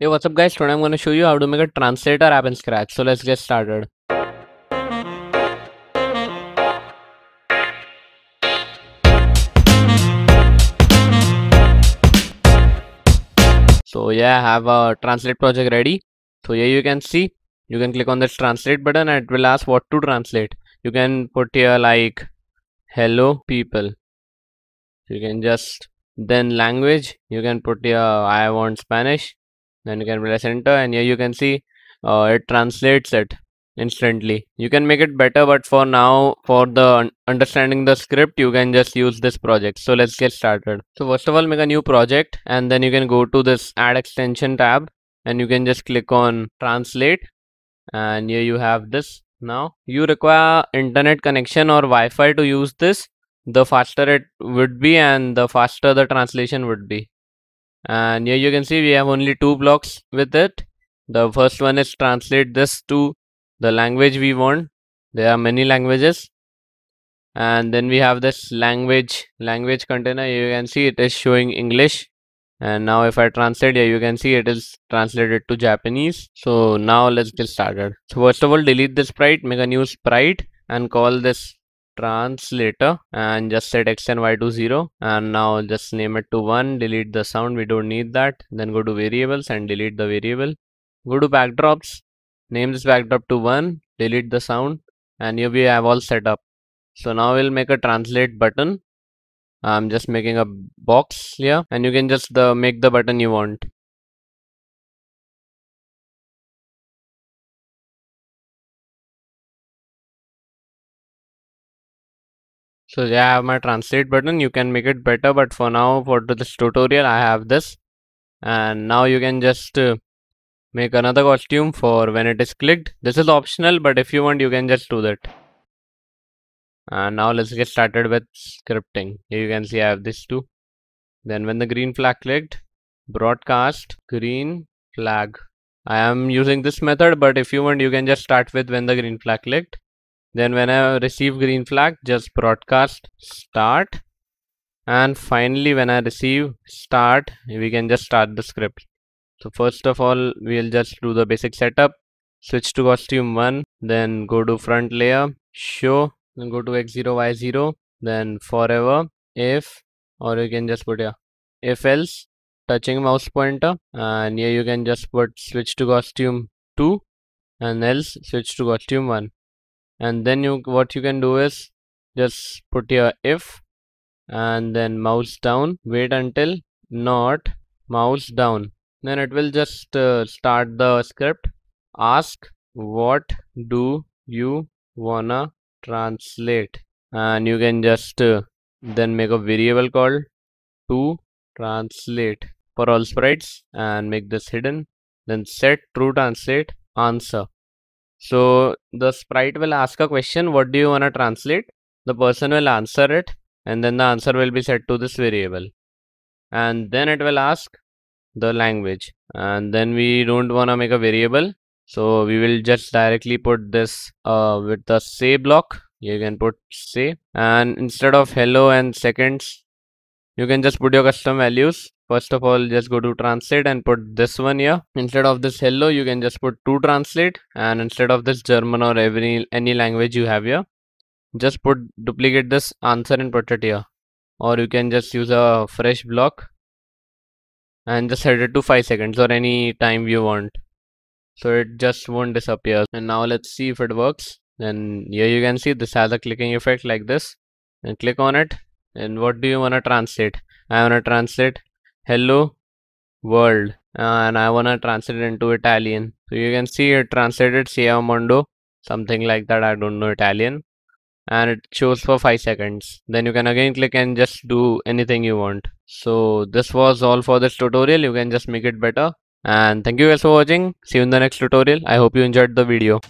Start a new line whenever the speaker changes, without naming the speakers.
Hey, what's up guys? Today I'm going to show you how to make a translator app in Scratch. So let's get started. So yeah, I have a translate project ready. So here you can see, you can click on this translate button and it will ask what to translate. You can put here like, hello people. You can just, then language, you can put here, I want Spanish then you can press enter and here you can see uh, it translates it instantly you can make it better but for now for the understanding the script you can just use this project so let's get started so first of all make a new project and then you can go to this add extension tab and you can just click on translate and here you have this now you require internet connection or wi-fi to use this the faster it would be and the faster the translation would be and here you can see we have only two blocks with it the first one is translate this to the language we want there are many languages and then we have this language language container you can see it is showing english and now if i translate here you can see it is translated to japanese so now let's get started so first of all delete this sprite make a new sprite and call this translator and just set x and y to 0 and now just name it to 1 delete the sound we don't need that then go to variables and delete the variable go to backdrops name this backdrop to 1 delete the sound and here we have all set up so now we'll make a translate button i'm just making a box here and you can just the, uh, make the button you want So yeah, I have my translate button. You can make it better, but for now, for this tutorial, I have this. And now you can just uh, make another costume for when it is clicked. This is optional, but if you want, you can just do that. And now let's get started with scripting. Here you can see I have this too. Then when the green flag clicked, broadcast green flag. I am using this method, but if you want, you can just start with when the green flag clicked then when I receive green flag just broadcast start and finally when I receive start we can just start the script so first of all we'll just do the basic setup switch to costume 1 then go to front layer show then go to x0 y0 then forever if or you can just put here if else touching mouse pointer and here you can just put switch to costume 2 and else switch to costume 1 and then you what you can do is just put your if and then mouse down wait until not mouse down then it will just uh, start the script ask what do you wanna translate and you can just uh, then make a variable called to translate for all sprites and make this hidden then set true translate answer so the sprite will ask a question, what do you want to translate? The person will answer it and then the answer will be set to this variable. And then it will ask the language and then we don't want to make a variable. So we will just directly put this uh, with the say block. You can put say and instead of hello and seconds, you can just put your custom values first of all just go to translate and put this one here instead of this hello you can just put to translate and instead of this german or every any language you have here just put duplicate this answer and put it here or you can just use a fresh block and just set it to 5 seconds or any time you want so it just won't disappear and now let's see if it works and here you can see this has a clicking effect like this and click on it and what do you want to translate i want to translate hello world and I wanna translate into Italian. So you can see it translated Sia Mondo, something like that. I don't know Italian. And it shows for 5 seconds. Then you can again click and just do anything you want. So this was all for this tutorial. You can just make it better. And thank you guys for watching. See you in the next tutorial. I hope you enjoyed the video.